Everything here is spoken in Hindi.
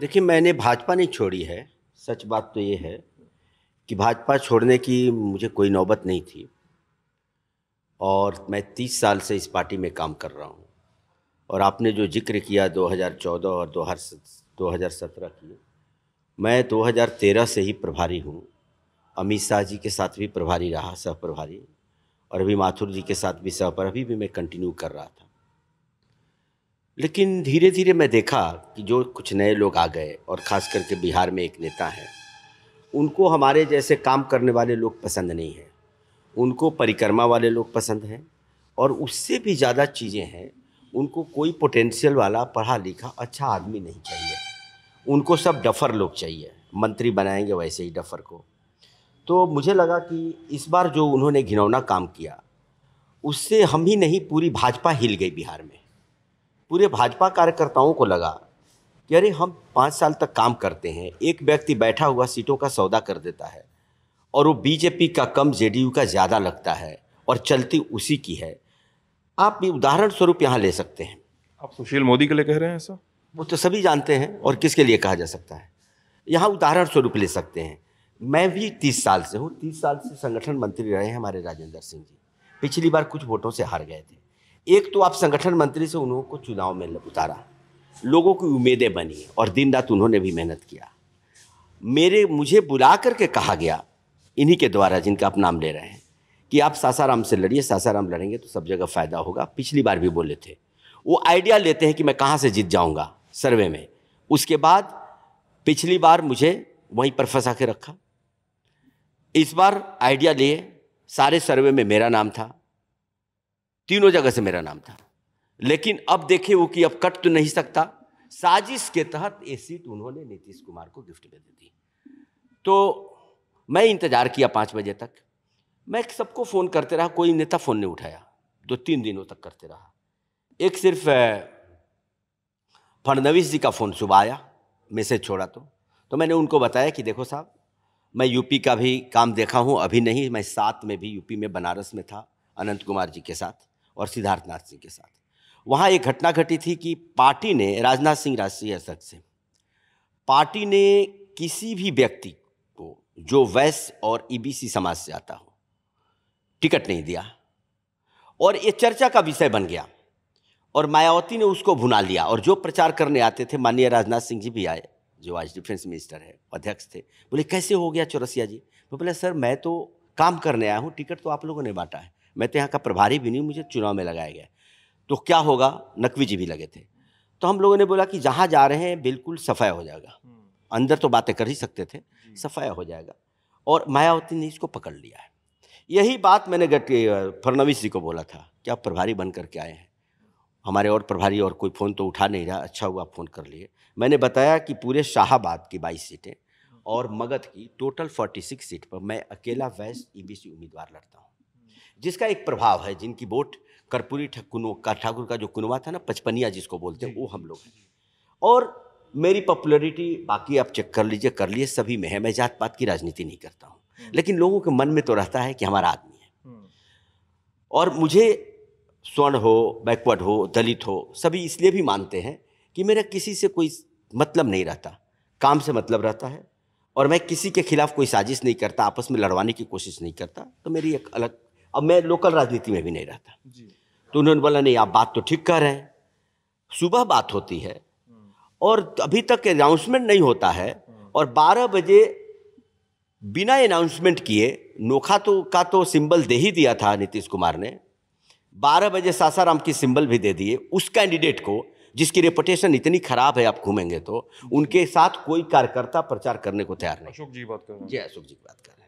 देखिए मैंने भाजपा नहीं छोड़ी है सच बात तो ये है कि भाजपा छोड़ने की मुझे कोई नौबत नहीं थी और मैं तीस साल से इस पार्टी में काम कर रहा हूँ और आपने जो जिक्र किया 2014 और 2017 की मैं 2013 से ही प्रभारी हूँ अमित शाह जी के साथ भी प्रभारी रहा सह प्रभारी और अभी माथुर जी के साथ भी सह पर अभी भी मैं कंटिन्यू कर रहा था लेकिन धीरे धीरे मैं देखा कि जो कुछ नए लोग आ गए और ख़ास करके बिहार में एक नेता है उनको हमारे जैसे काम करने वाले लोग पसंद नहीं हैं उनको परिक्रमा वाले लोग पसंद हैं और उससे भी ज़्यादा चीज़ें हैं उनको कोई पोटेंशियल वाला पढ़ा लिखा अच्छा आदमी नहीं चाहिए उनको सब डफर लोग चाहिए मंत्री बनाएंगे वैसे ही डफर को तो मुझे लगा कि इस बार जो उन्होंने घिनौना काम किया उससे हम ही नहीं पूरी भाजपा हिल गई बिहार में पूरे भाजपा कार्यकर्ताओं को लगा कि अरे हम पाँच साल तक काम करते हैं एक व्यक्ति बैठा हुआ सीटों का सौदा कर देता है और वो बीजेपी का कम जेडीयू का ज़्यादा लगता है और चलती उसी की है आप भी उदाहरण स्वरूप यहाँ ले सकते हैं आप सुशील मोदी के लिए कह रहे हैं ऐसा वो तो सभी जानते हैं और किसके लिए कहा जा सकता है यहाँ उदाहरण स्वरूप ले सकते हैं मैं भी तीस साल से हूँ तीस साल से संगठन मंत्री रहे हैं हमारे राजेंद्र सिंह जी पिछली बार कुछ वोटों से हार गए थे एक तो आप संगठन मंत्री से उन्होंने को चुनाव में उतारा लोगों की उम्मीदें बनी और दिन रात उन्होंने भी मेहनत किया मेरे मुझे बुला करके कहा गया इन्हीं के द्वारा जिनका आप नाम ले रहे हैं कि आप सासाराम से लड़िए सासाराम लड़ेंगे तो सब जगह फ़ायदा होगा पिछली बार भी बोले थे वो आइडिया लेते हैं कि मैं कहाँ से जीत जाऊँगा सर्वे में उसके बाद पिछली बार मुझे वहीं पर फंसा के रखा इस बार आइडिया लिए सारे सर्वे में मेरा नाम था तीनों जगह से मेरा नाम था लेकिन अब देखे वो कि अब कट तो नहीं सकता साजिश के तहत ये सीट उन्होंने नीतीश कुमार को गिफ्ट में दे दी तो मैं इंतज़ार किया पाँच बजे तक मैं सबको फ़ोन करते रहा कोई नेता फ़ोन नहीं उठाया दो तीन दिनों तक करते रहा एक सिर्फ फडनवीस जी का फ़ोन सुबह आया मैसेज छोड़ा तो तो मैंने उनको बताया कि देखो साहब मैं यूपी का भी काम देखा हूँ अभी नहीं मैं साथ में भी यूपी में बनारस में था अनंत कुमार जी के साथ और सिद्धार्थनाथ सिंह के साथ वहाँ एक घटना घटी थी कि पार्टी ने राजनाथ सिंह राष्ट्रीय अध्यक्ष से पार्टी ने किसी भी व्यक्ति को जो वैश्य और ईबीसी समाज से आता हो टिकट नहीं दिया और ये चर्चा का विषय बन गया और मायावती ने उसको भुना लिया और जो प्रचार करने आते थे माननीय राजनाथ सिंह जी भी आए जो आज डिफेंस मिनिस्टर है अध्यक्ष थे बोले कैसे हो गया चौरसिया जी मैं बोले सर मैं तो काम करने आया हूँ टिकट तो आप लोगों ने बांटा है मैं तो यहाँ का प्रभारी भी नहीं मुझे चुनाव में लगाया गया तो क्या होगा नकवी जी भी लगे थे तो हम लोगों ने बोला कि जहाँ जा रहे हैं बिल्कुल सफाया हो जाएगा हम्म। अंदर तो बातें कर ही सकते थे सफाया हो जाएगा और मायावती ने इसको पकड़ लिया है यही बात मैंने गट फडनवीस जी को बोला था कि आप प्रभारी बन करके आए हैं हमारे और प्रभारी और कोई फ़ोन तो उठा नहीं रहा अच्छा हुआ फ़ोन कर लिए मैंने बताया कि पूरे शाहबाद की बाईस सीटें और मगध की टोटल सिक्स सीट पर मैं अकेला वैस ई e उम्मीदवार लड़ता हूँ जिसका एक प्रभाव है जिनकी वोट कर्पूरी का ठाकुर का जो कुनवा था ना पचपनिया जिसको बोलते हैं वो हम लोग हैं और मेरी पॉपुलरिटी बाकी आप चेक कर लीजिए कर लिए सभी में है मैं जात पात की राजनीति नहीं करता हूँ लेकिन लोगों के मन में तो रहता है कि हमारा आदमी है हम्म। और मुझे स्वर्ण हो बैकवर्ड हो दलित हो सभी इसलिए भी मानते हैं कि मेरा किसी से कोई मतलब नहीं रहता काम से मतलब रहता है और मैं किसी के खिलाफ कोई साजिश नहीं करता आपस में लड़वाने की कोशिश नहीं करता तो मेरी एक अलग अब मैं लोकल राजनीति में भी नहीं रहता तो उन्होंने बोला नहीं आप बात तो ठीक कह रहे हैं सुबह बात होती है हम्म। और अभी तक अनाउंसमेंट नहीं होता है हम्म। और 12 बजे बिना अनाउंसमेंट किए नोखा तो का तो सिंबल दे ही दिया था नीतीश कुमार ने 12 बजे सासाराम की सिंबल भी दे दिए उस कैंडिडेट को जिसकी रेपुटेशन इतनी खराब है आप घूमेंगे तो उनके साथ कोई कार्यकर्ता प्रचार करने को तैयार नहीं अशोक जी बात कर रहे हैं जी अशोक जी बात कर रहे हैं